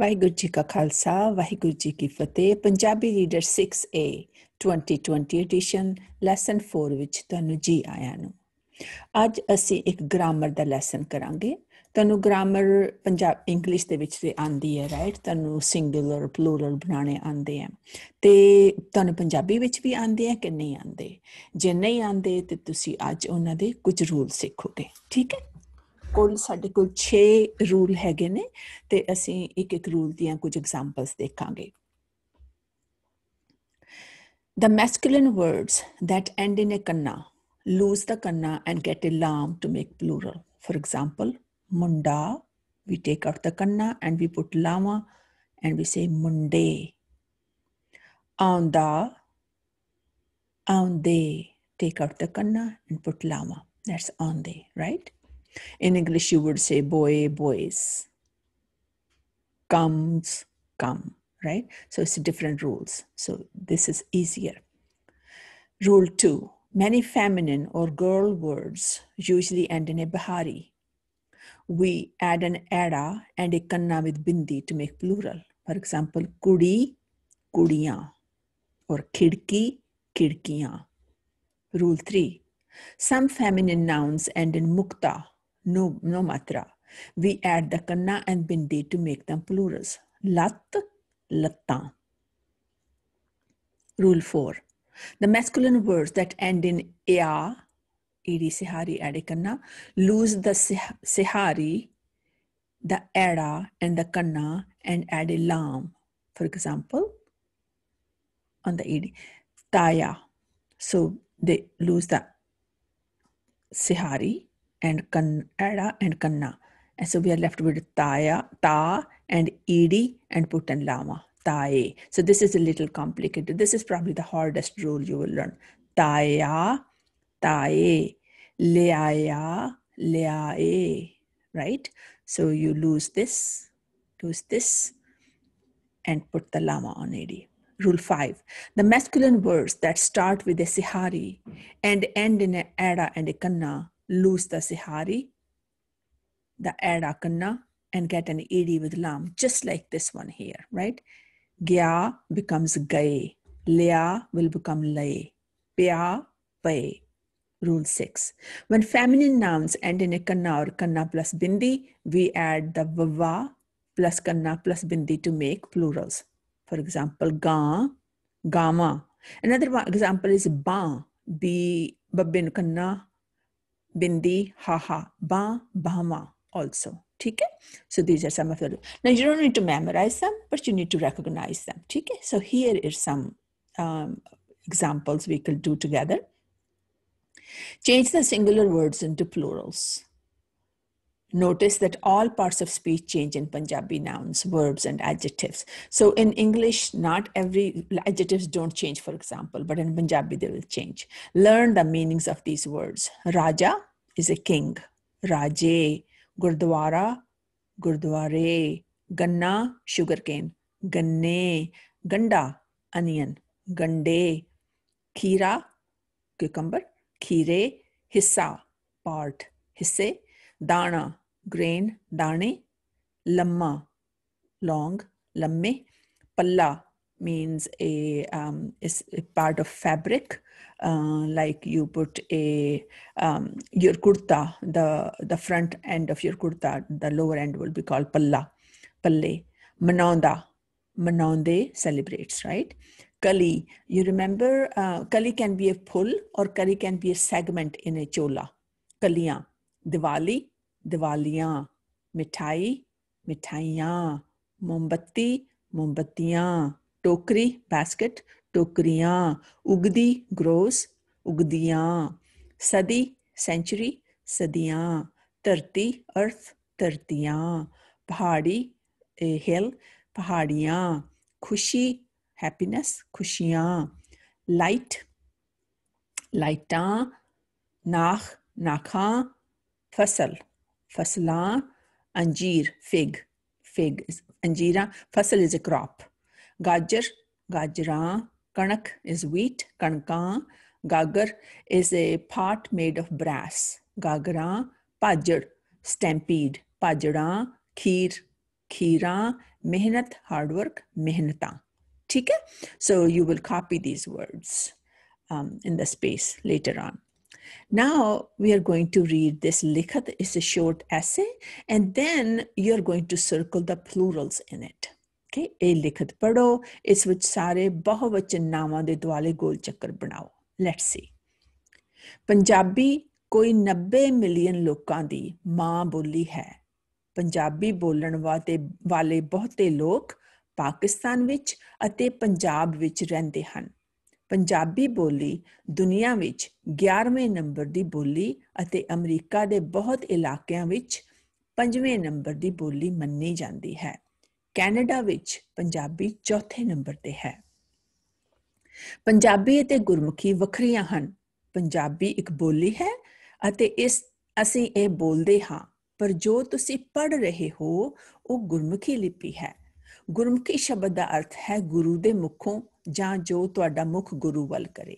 ਵਾਹਿਗੁਰੂ ਜੀ ਕਾ ਖਾਲਸਾ ਵਾਹਿਗੁਰੂ ਜੀ ਕੀ ਫਤਿਹ Punjabi reader 6A 2020 edition lesson 4 ਵਿੱਚ ਤੁਹਾਨੂੰ ਜੀ ਆਇਆਂ ਨੂੰ ਅੱਜ ਅਸੀਂ ਇੱਕ ਗ੍ਰਾਮਰ ਦਾ ਲੈਸਨ ਕਰਾਂਗੇ ਤੁਹਾਨੂੰ ਗ੍ਰਾਮਰ ਪੰਜਾਬ ਇੰਗਲਿਸ਼ ਦੇ ਵਿੱਚ ਤੇ ਆਂਦੀ ਹੈ ਰਾਈਟ ਤੁਹਾਨੂੰ ਸਿੰਗੂਲਰ ਪਲੂਰਲ ਬਣਾਉਣੇ ਆਂਦੇ ਆ ਤੇ ਤੁਹਾਨੂੰ ਪੰਜਾਬੀ ਵਿੱਚ ਵੀ ਆਂਦੇ ਆ ਕਿ ਨਹੀਂ ਆਂਦੇ ਜੇ ਨਹੀਂ ਆਂਦੇ ਤੇ ਤੁਸੀਂ ਅੱਜ ਉਹਨਾਂ ਦੇ ਕੁਝ ਰੂਲ ਸਿੱਖੋਗੇ ਠੀਕ ਹੈ ਕੋਲ ਸਾਡੇ ਕੋਲ 6 ਰੂਲ ਹੈਗੇ ਨੇ ਤੇ ਅਸੀਂ ਇੱਕ ਇੱਕ ਰੂਲ ਦੀਆਂ ਕੁਝ ਐਗਜ਼ਾਮਪਲਸ ਦੇਖਾਂਗੇ The masculine words that end in a kanna lose the kanna and get a lam to make plural. For example, munda, we take out the kanna and we put lama and we say munde. Aunda, aunde, take out the kanna and put lama. That's aunde, right? In English, you would say boy, boys, comes, come, right? So it's different rules. So this is easier. Rule two many feminine or girl words usually end in a bahari. We add an ada and a kanna with bindi to make plural. For example, kudi, kudiya, or kirki, kirkiya. Rule 3. Some feminine nouns end in mukta no, no matra. We add the kanna and bindi to make them plurals. Lat, latta. Rule 4. The masculine words that end in ya, ed sihari adikanna, lose the sihari, the ada, and the kanna and add a lam. For example, on the ed, taya. So they lose the sihari and kan, ada and kanna. And so we are left with taya, ta and ed and put lama, tae. So this is a little complicated. This is probably the hardest rule you will learn. Taya, tae, leaya, leae, right? So you lose this, lose this, and put the lama on ed. Rule 5. The masculine words that start with a sihari and end in an ada and a kanna Lose the Sihari, the Adakanna, and get an ed with lam, just like this one here, right? Gya becomes gaye, lya will become laye, pya paye. Rule 6. When feminine nouns end in a kanna or kanna plus bindi, we add the vava plus kanna plus bindi to make plurals. For example, ga, gama. Another one, example is ba, be babin kanna, bindi, haha, ba, bama also. Okay? So these are some of the. Now you don't need to memorize them, but you need to recognize them. Okay? So here is some um, examples we could do together. Change the singular words into plurals. Notice that all parts of speech change in Punjabi nouns, verbs, and adjectives. So in English, not every adjectives don't change, for example, but in Punjabi they will change. Learn the meanings of these words. Raja, is a king. Raje, Gurdwara, Gurdware, Ganna, sugarcane, Ganne, Ganda, onion, Gande, Khira, cucumber, Khire, Hissa, part, Hisse, Dana, grain, Dane, Lamma, long, Lamme, Palla, means a um, is a part of fabric uh, like you put a um, your kurta the the front end of your kurta the lower end will be called palla palle mananda manande celebrates right kali you remember uh, kali can be a pull or kali can be a segment in a chola Kaliya, diwali Diwaliya, mithai mithaiyan mombatti Mombatia. ਟੋਕਰੀ basket ਟੋਕਰੀਆਂ ਉਗਦੀ gross ਉਗਦੀਆਂ ਸਦੀ sanctuary ਸਦੀਆਂ ਧਰਤੀ ਅਰਥ ਧਰਤੀਆਂ ਪਹਾੜੀ ਹਿਲ ਪਹਾੜੀਆਂ ਖੁਸ਼ੀ ਹੈਪੀਨੈਸ ਖੁਸ਼ੀਆਂ ਲਾਈਟ ਲਾਈਟਾਂ ਨਾਖ ਨਾਖਾਂ ਫਸਲ ਫਸਲਾਂ ਅੰਜੀਰ ਫਿਗ ਫਿਗ ਅੰਜੀਰਾ ਫਸਲ is a crop Gajar, gajra. Kanak is wheat. Kanka. Gagar is a pot made of brass. Gagara. Pajar. Stampede. Pajara. Kheer. Khira. Mehnat. Hard work. Mehnata. ठीक है so you will copy these words um, in the space later on now we are going to read this likhat is a short essay and then you're going to circle the plurals in it ਕਿ ਇਹ ਲਿਖਤ ਪੜੋ ਇਸ ਵਿੱਚ ਸਾਰੇ ਬਹੁਵਚਨ ਨਾਵਾਂ ਦੇ ਦੁਆਲੇ ਗੋਲ ਚੱਕਰ ਬਣਾਓ ਲੈਟਸ ਸੀ ਪੰਜਾਬੀ ਕੋਈ 90 ਮਿਲੀਅਨ ਲੋਕਾਂ ਦੀ ਮਾਂ ਬੋਲੀ ਹੈ ਪੰਜਾਬੀ ਬੋਲਣ ਵਾਤੇ ਵਾਲੇ ਬਹੁਤੇ ਲੋਕ ਪਾਕਿਸਤਾਨ ਵਿੱਚ ਅਤੇ ਪੰਜਾਬ ਵਿੱਚ ਰਹਿੰਦੇ ਹਨ ਪੰਜਾਬੀ ਬੋਲੀ ਦੁਨੀਆ ਵਿੱਚ 11ਵੇਂ ਨੰਬਰ ਦੀ ਬੋਲੀ ਅਤੇ ਅਮਰੀਕਾ ਦੇ ਬਹੁਤ ਇਲਾਕਿਆਂ ਵਿੱਚ 5ਵੇਂ ਨੰਬਰ ਦੀ ਬੋਲੀ ਮੰਨੀ ਜਾਂਦੀ ਹੈ ਕੈਨੇਡਾ ਵਿੱਚ ਪੰਜਾਬੀ ਚੌਥੇ ਨੰਬਰ ਤੇ ਹੈ ਪੰਜਾਬੀ ਅਤੇ ਗੁਰਮੁਖੀ ਵੱਖਰੀਆਂ ਹਨ ਪੰਜਾਬੀ ਇੱਕ ਬੋਲੀ ਹੈ ਅਤੇ ਇਸ ਅਸੀਂ ਇਹ ਬੋਲਦੇ ਹਾਂ ਪਰ ਜੋ ਤੁਸੀਂ ਪੜ ਰਹੇ ਹੋ ਉਹ ਗੁਰਮੁਖੀ ਲਿਪੀ ਹੈ ਗੁਰਮੁਖੀ ਸ਼ਬਦ ਦਾ ਅਰਥ ਹੈ ਗੁਰੂ ਦੇ ਮੁਖੋਂ ਜਾਂ ਜੋ ਤੁਹਾਡਾ ਮੁਖ ਗੁਰੂ ਵੱਲ ਕਰੇ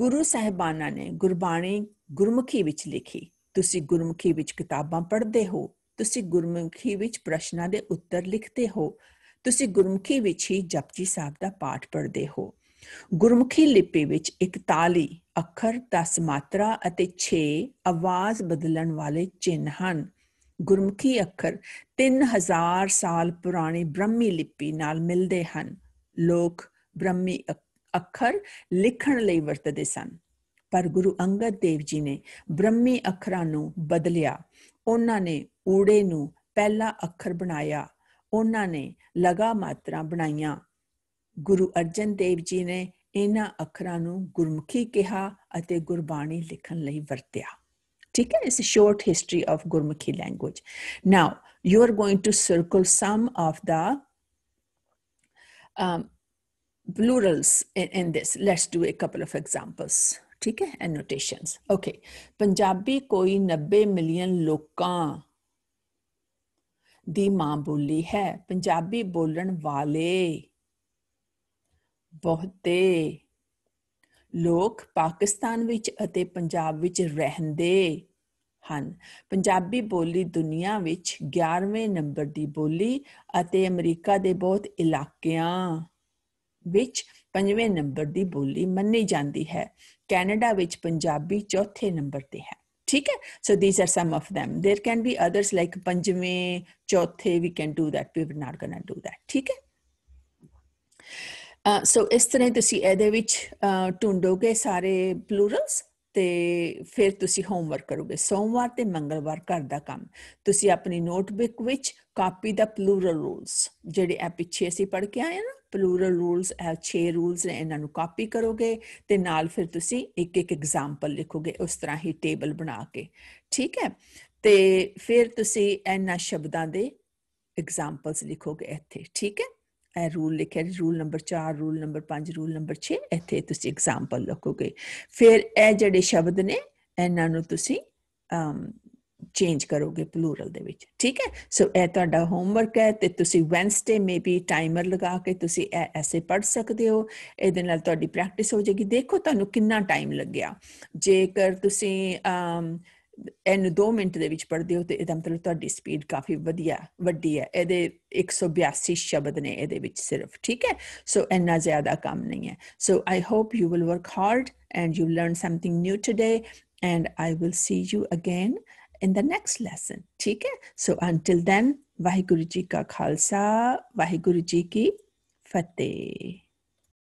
ਗੁਰੂ ਸਾਹਿਬਾਨਾਂ ਨੇ ਗੁਰਬਾਣੀ ਗੁਰਮੁਖੀ ਵਿੱਚ ਲਿਖੀ ਤੁਸੀਂ ਗੁਰਮੁਖੀ ਵਿੱਚ ਕਿਤਾਬਾਂ ਪੜ੍ਹਦੇ ਹੋ ਤੁਸੀਂ ਗੁਰਮੁਖੀ ਵਿੱਚ ਪ੍ਰਸ਼ਨਾਂ ਦੇ ਉੱਤਰ ਲਿਖਦੇ ਹੋ ਤੁਸੀਂ ਗੁਰਮੁਖੀ ਵਿੱਚ ਹੀ ਜਪਜੀ ਸਾਹਿਬ ਦਾ ਪਾਠ ਪੜ੍ਹਦੇ ਹੋ ਗੁਰਮੁਖੀ ਲਿਪੀ ਵਿੱਚ 41 ਅੱਖਰ 10 ਮਾਤਰਾ ਅਤੇ 6 ਆਵਾਜ਼ ਬਦਲਣ ਵਾਲੇ ਚਿੰਨ ਹਨ ਗੁਰਮੁਖੀ ਅੱਖਰ 3000 ਸਾਲ ਪੁਰਾਣੀ ਬ੍ਰਹਮੀ ਲਿਪੀ ਨਾਲ ਮਿਲਦੇ ਹਨ ਲੋਕ ਬ੍ਰਹਮੀ ਅੱਖਰ ਲਿਖਣ ਲਈ ਵਰਤਦੇ ਸਨ ਪਰ ਗੁਰੂ ਅੰਗਦ ਦੇਵ ਜੀ ਨੇ ਬ੍ਰਹਮੀ ਅੱਖਰਾਂ ਨੂੰ ਬਦਲਿਆ ਉਹਨਾਂ ਨੇ ਊੜੇ ਨੂੰ ਪਹਿਲਾ ਅੱਖਰ ਬਣਾਇਆ ਉਹਨਾਂ ਨੇ ਲਗਾ ਮਾਤਰਾ ਬਣਾਈਆਂ ਗੁਰੂ ਅਰਜਨ ਦੇਵ ਜੀ ਨੇ ਇਹਨਾਂ ਅੱਖਰਾਂ ਨੂੰ ਗੁਰਮੁਖੀ ਕਿਹਾ ਅਤੇ ਗੁਰਬਾਣੀ ਲਿਖਣ ਲਈ ਵਰਤਿਆ ਠੀਕ ਹੈ ਇਸ short history of Gurmukhi language now you are going to circle some of the um plurals in this let's do a couple of of ਠੀਕ ਹੈ ਐਨੋਟੇਸ਼ਨਸ ਓਕੇ ਪੰਜਾਬੀ ਕੋਈ 90 ਮਿਲੀਅਨ ਲੋਕਾਂ ਦੀ ਮਾਂ ਬੋਲੀ ਹੈ ਪੰਜਾਬੀ ਬੋਲਣ ਵਾਲੇ ਬਹੁਤੇ ਲੋਕ ਪਾਕਿਸਤਾਨ ਵਿੱਚ ਅਤੇ ਪੰਜਾਬ ਵਿੱਚ ਰਹਿੰਦੇ ਹਨ ਪੰਜਾਬੀ ਬੋਲੀ ਦੁਨੀਆ ਵਿੱਚ 11ਵੇਂ ਨੰਬਰ ਦੀ ਬੋਲੀ ਅਤੇ ਅਮਰੀਕਾ ਦੇ ਬਹੁਤ ਇਲਾਕਿਆਂ ਵਿੱਚ ਪੰਜਵੇਂ ਨੰਬਰ ਦੀ ਬੋਲੀ ਮੰਨੀ ਜਾਂਦੀ ਹੈ ਕੈਨੇਡਾ ਵਿੱਚ ਪੰਜਾਬੀ ਚੌਥੇ ਨੰਬਰ ਤੇ ਹੈ ਠੀਕ ਹੈ so these are some of them there can be others like ਪੰਜਵੇਂ ਚੌਥੇ we can do that we are not going to do that ਠੀਕ ਹੈ ਸੋ ਇਸ ਤਰ੍ਹਾਂ ਤੁਸੀਂ ਇਹਦੇ ਵਿੱਚ ਟੁੰਡੋਗੇ ਸਾਰੇ ਪਲੂਰਲਸ ਤੇ ਫਿਰ ਤੁਸੀਂ ਹੋਮਵਰਕ ਕਰੋਗੇ ਸੋਮਵਾਰ ਤੇ ਮੰਗਲਵਾਰ ਘਰ ਦਾ ਕੰਮ ਤੁਸੀਂ ਆਪਣੀ ਨੋਟਬੁੱਕ ਵਿੱਚ ਕਾਪੀ ਦਾ ਪਲੂਰਲ ਰੂਲਸ ਜਿਹੜੇ ਆ ਪਿੱਛੇ ਅਸੀਂ ਪੜ ਕੇ ਆਏ ਨਾ ਪਲੂਰਲ ਰੂਲਸ ਐ 6 ਰੂਲਸ ਨੇ ਇਹਨਾਂ ਨੂੰ ਕਾਪੀ ਕਰੋਗੇ ਤੇ ਨਾਲ ਫਿਰ ਤੁਸੀਂ ਇੱਕ ਇੱਕ ਐਗਜ਼ਾਮਪਲ ਲਿਖੋਗੇ ਉਸ ਤਰ੍ਹਾਂ ਹੀ ਟੇਬਲ ਬਣਾ ਕੇ ਠੀਕ ਹੈ ਤੇ ਫਿਰ ਤੁਸੀਂ ਇਹਨਾਂ ਸ਼ਬਦਾਂ ਦੇ ਐਗਜ਼ਾਮਪਲਸ ਲਿਖੋਗੇ ਇੱਥੇ ਠੀਕ ਹੈ ਇਹ ਰੂਲ ਲਿਖਿਆ rule number 4 rule number 5 rule number 6 ਇੱਥੇ ਤੁਸੀਂ ਐਗਜ਼ਾਮਪਲ ਲਖੋਗੇ ਫਿਰ ਇਹ ਜਿਹੜੇ ਸ਼ਬਦ ਨੇ ਇਹਨਾਂ ਨੂੰ ਤੁਸੀਂ ਚੇਂਜ ਕਰੋਗੇ ਪਲੂਰਲ ਦੇ ਵਿੱਚ ਠੀਕ ਹੈ ਸੋ ਇਹ ਤੁਹਾਡਾ ਹੋਮਵਰਕ ਹੈ ਤੇ ਤੁਸੀਂ ਵੈਂਸਡੇ ਮੇਬੀ ਟਾਈਮਰ ਲਗਾ ਕੇ ਤੁਸੀਂ ਇਹ ਐਸੇ ਪੜ ਸਕਦੇ ਹੋ ਇਹਦੇ ਨਾਲ ਤੁਹਾਡੀ ਪ੍ਰੈਕਟਿਸ ਹੋ ਜਾਏਗੀ ਦੇਖੋ ਤੁਹਾਨੂੰ ਕਿੰਨਾ ਟਾਈਮ ਲੱਗਿਆ ਜੇਕਰ ਤੁਸੀਂ ਇਹਨੂੰ 2 ਮਿੰਟ ਦੇ ਵਿੱਚ ਪੜਦੇ ਹੋ ਤੇ ਇਹਦਾ ਮਤਲਬ ਤੁਹਾਡੀ ਸਪੀਡ ਕਾਫੀ ਵਧੀਆ ਵੱਡੀ ਹੈ ਇਹਦੇ 182 ਸ਼ਬਦ ਨੇ ਇਹਦੇ ਵਿੱਚ ਸਿਰਫ ਠੀਕ ਹੈ ਸੋ ਇੰਨਾ ਜ਼ਿਆਦਾ ਕੰਮ ਨਹੀਂ ਹੈ so I hope you will work hard and you learn something new today and I will see you again in the next lesson ਠੀਕ ਹੈ ਸੋ ਅੰਟਿਲ ਦੈਨ ਵਾਹਿਗੁਰੂ ਜੀ ਕਾ ਖਾਲਸਾ ਵਾਹਿਗੁਰੂ ਜੀ ਕੀ ਫਤਿਹ